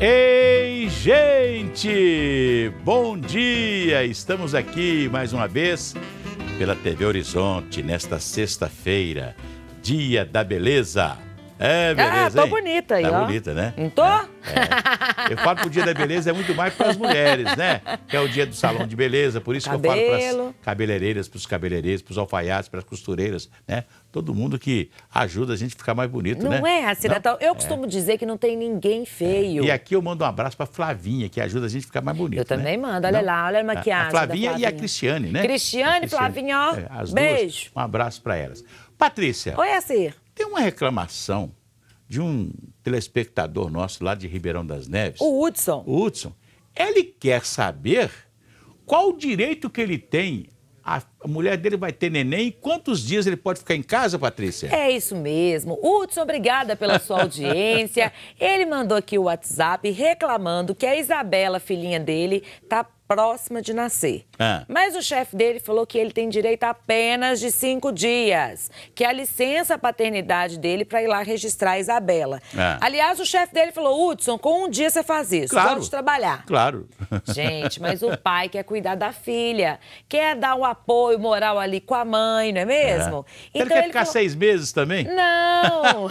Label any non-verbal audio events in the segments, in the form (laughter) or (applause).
Ei, gente! Bom dia! Estamos aqui mais uma vez pela TV Horizonte nesta sexta-feira, dia da beleza. É, beleza. Ah, tô hein? bonita aí, tá ó. bonita, né? Não tô? É, é. (laughs) Eu falo que o dia da beleza é muito mais para as mulheres, né? Que é o dia do salão de beleza, por isso Cabelo. que eu falo para as cabeleireiras, para os cabeleireiros, para os alfaiates, para as costureiras, né? Todo mundo que ajuda a gente a ficar mais bonito, não né? É, Racida, não é, Eu costumo é. dizer que não tem ninguém feio. É. E aqui eu mando um abraço para Flavinha, que ajuda a gente a ficar mais bonito. Eu né? também né? mando, olha não? lá, olha a maquiagem. A Flavinha, Flavinha, e a Cristiane, né? Cristiane, e Flavinha, ó. É, as beijo. Duas, um abraço para elas. Patrícia. Oi, Assir. Tem uma reclamação de um telespectador nosso lá de Ribeirão das Neves. O Hudson. O Hudson. Ele quer saber qual o direito que ele tem. A mulher dele vai ter neném. Quantos dias ele pode ficar em casa, Patrícia? É isso mesmo. Hudson, obrigada pela sua (laughs) audiência. ele mandou aqui o WhatsApp reclamando que a Isabela, filhinha dele, tá próxima de nascer. Ah. Mas o chefe dele falou que ele tem direito apenas de cinco dias, que é a licença paternidade dele para ir lá registrar a Isabela. Ah. Aliás, o chefe dele falou: Hudson, com um dia você faz isso, claro. pode trabalhar. Claro. Gente, mas o (laughs) pai quer cuidar da filha, quer dar o um apoio moral ali com a mãe, não é mesmo? É. Então, ele quer ele ficar falou... seis meses também? Não!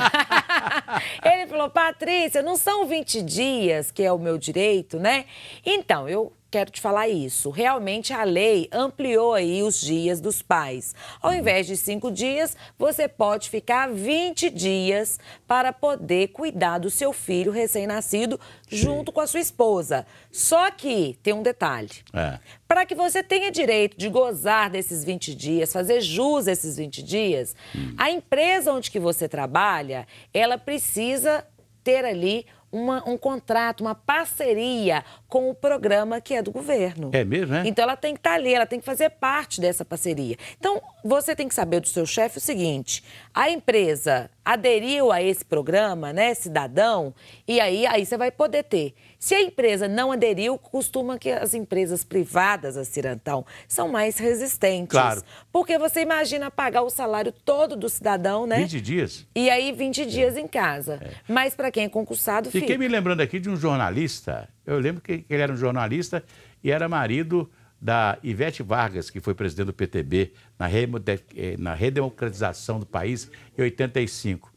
(laughs) ele falou: Patrícia, não são 20 dias que é o meu direito, né? Então, eu quero te falar isso. Realmente a lei ampliou aí os dias dos pais. Ao invés de cinco dias, você pode ficar 20 dias para poder cuidar do seu filho recém-nascido junto com a sua esposa. Só que tem um detalhe. É. Para que você tenha direito de gozar desses 20 dias, fazer jus a esses 20 dias, hum. a empresa onde que você trabalha, ela precisa ter ali uma, um contrato, uma parceria com o programa que é do governo. É mesmo, né? Então ela tem que estar tá ali, ela tem que fazer parte dessa parceria. Então você tem que saber do seu chefe o seguinte: a empresa aderiu a esse programa, né, cidadão, e aí, aí você vai poder ter. Se a empresa não aderiu, costuma que as empresas privadas, a Cirantão, são mais resistentes. Claro. Porque você imagina pagar o salário todo do cidadão, né? 20 dias. E aí 20 dias é. em casa. É. Mas para quem é concursado, fica. Fiquei me lembrando aqui de um jornalista, eu lembro que ele era um jornalista e era marido da Ivete Vargas, que foi presidente do PTB na, eh, na redemocratização do país em 85.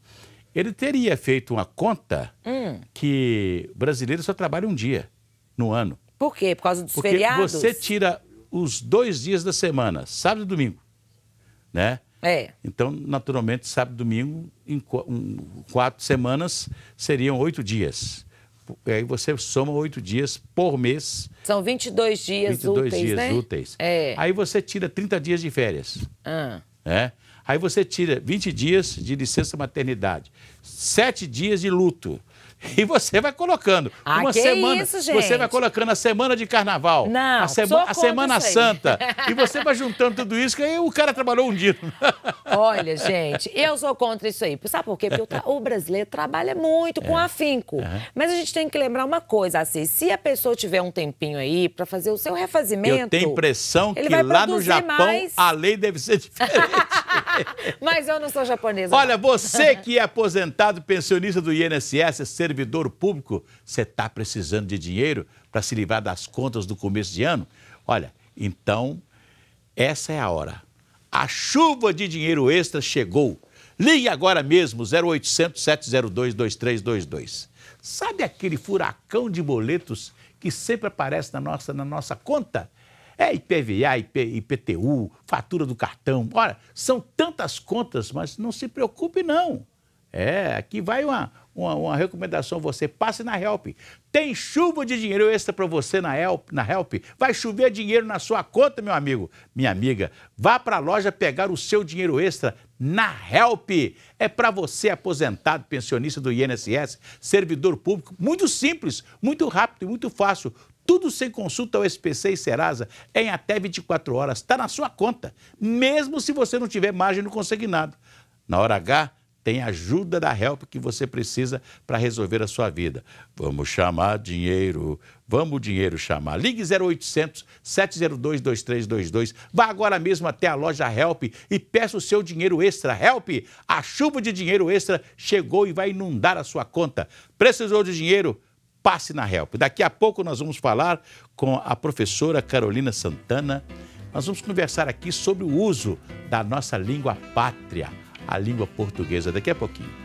Ele teria feito uma conta hum. que brasileiro só trabalha um dia no ano. Por quê? Por causa dos Porque feriados? Você tira os dois dias da semana, sábado e domingo, né? É. Então, naturalmente, sábado e domingo, em quatro semanas, seriam oito dias aí você soma oito dias por mês. São 22 dias 22 úteis, dias né? úteis. É. Aí você tira 30 dias de férias. Ah. Né? Aí você tira 20 dias de licença maternidade, sete dias de luto. (laughs) E você vai colocando. Ah, uma semana. Isso, você vai colocando a semana de carnaval. Não, a, sema, a Semana Santa. E você (laughs) vai juntando tudo isso, que aí o cara trabalhou um dia. (laughs) Olha, gente, eu sou contra isso aí. Sabe por quê? Porque o, o brasileiro trabalha muito com é. afinco. Mas a gente tem que lembrar uma coisa, assim, se a pessoa tiver um tempinho aí para fazer o seu refazimento... Eu tenho impressão que lá no Japão mais... a lei deve ser (laughs) diferente. Mas eu não sou japonesa. Olha, você (laughs) que é aposentado, pensionista do INSS, servidor público, você está precisando de dinheiro para se livrar das contas do começo de ano? Olha, então essa é a hora. A chuva de dinheiro extra chegou. Ligue agora mesmo 0800 702 2322. Sabe aquele furacão de boletos que sempre aparece na nossa, na nossa conta? É IPVA, IP, IPTU, fatura do cartão. Ora, são tantas contas, mas não se preocupe não. É, aqui vai uma, uma, uma, recomendação você, passe na Help. Tem chuva de dinheiro extra para você na Help, na Help. Vai chover dinheiro na sua conta, meu amigo, minha amiga. Vá para a loja pegar o seu dinheiro extra na Help. É para você aposentado, pensionista do INSS, servidor público. Muito simples, muito rápido e muito fácil. Tudo sem consulta ao SPC e Serasa em até 24 horas. Está na sua conta, mesmo se você não tiver margem no consignado. Na hora H, tem ajuda da help que você precisa para resolver a sua vida. Vamos chamar dinheiro, vamos o dinheiro chamar. Ligue 0800 702 2322. Vá agora mesmo até a loja Help e peça o seu dinheiro extra. Help, a chuva de dinheiro extra chegou e vai inundar a sua conta. Precisou de dinheiro? Passe na Help. Daqui a pouco nós vamos falar com a professora Carolina Santana. Nós vamos conversar aqui sobre o uso da nossa língua pátria a língua portuguesa daqui a pouquinho.